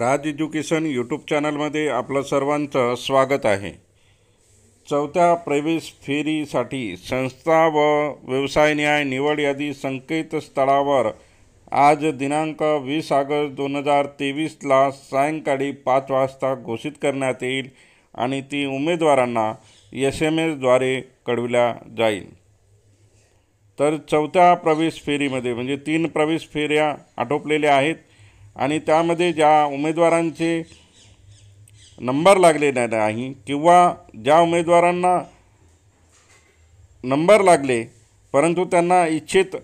राज education YouTube चॅनलमध्ये आपलं सर्वांचं स्वागत आहे चौथ्या प्रवेश फेरीसाठी संस्था व व्यवसाय न्याय निवड यादी संकेतस्थळावर आज दिनांक वीस ऑगस्ट दोन हजार तेवीसला सायंकाळी पाच वाजता घोषित करण्यात येईल आणि ती उमेदवारांना एस एम एसद्वारे कळविल्या जाईल तर चौथ्या प्रवेश फेरीमध्ये म्हणजे तीन प्रवेश फेऱ्या आटोपलेल्या आहेत आणि त्यामध्ये ज्या उमेदवारांचे नंबर लागले नाही किंवा ज्या उमेदवारांना नंबर लागले परंतु त्यांना इच्छित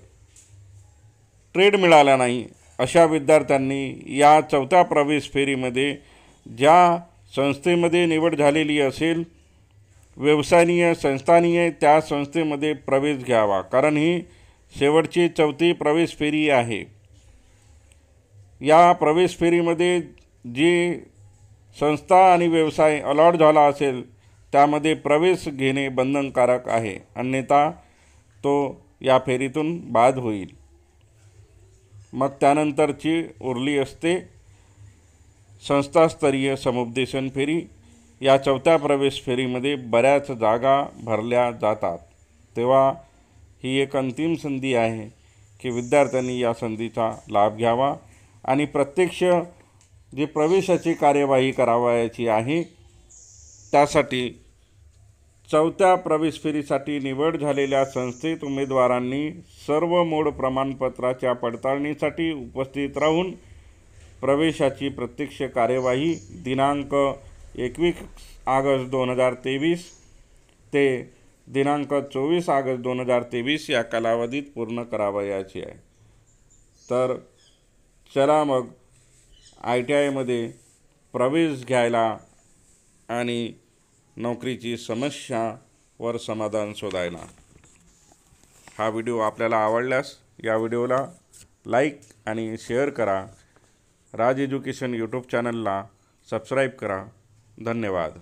ट्रेड मिळाला नाही अशा विद्यार्थ्यांनी या चौथ्या प्रवेश फेरीमध्ये ज्या संस्थेमध्ये निवड झालेली असेल व्यवसायनीय संस्थानीय त्या संस्थेमध्ये प्रवेश घ्यावा कारण ही शेवटची चौथी प्रवेश फेरी आहे या प्रवेश फेरीमध्ये जी संस्था आणि व्यवसाय अलॉट झाला असेल त्यामध्ये प्रवेश घेणे बंधनकारक आहे अन्यथा तो या फेरीतून बाद होईल मग त्यानंतरची उरली असते संस्थास्तरीय समुपदेशन फेरी या चौथ्या प्रवेश फेरीमध्ये बऱ्याच जागा भरल्या जातात तेव्हा ही एक अंतिम संधी आहे की विद्यार्थ्यांनी या संधीचा लाभ घ्यावा आणि प्रत्यक्ष जी प्रवेशाची कार्यवाही करावायची आहे त्यासाठी चौथ्या प्रवेश फेरीसाठी निवड झालेल्या संस्थेत उमेदवारांनी सर्व मूळ प्रमाणपत्राच्या पडताळणीसाठी उपस्थित राहून प्रवेशाची प्रत्यक्ष कार्यवाही दिनांक एकवीस ऑगस्ट दोन हजार तेवीस ते दिनांक चोवीस ऑगस्ट दोन हजार तेवीस या कालावधीत पूर्ण करावयाची आहे तर चला मग आय टी आयमध्ये प्रवेश घ्यायला आणि नोकरीची समस्यावर समाधान शोधायला हा व्हिडिओ आपल्याला आवडल्यास या व्हिडिओला लाईक आणि शेअर करा राज एज्युकेशन यूट्यूब चॅनलला सबस्क्राईब करा धन्यवाद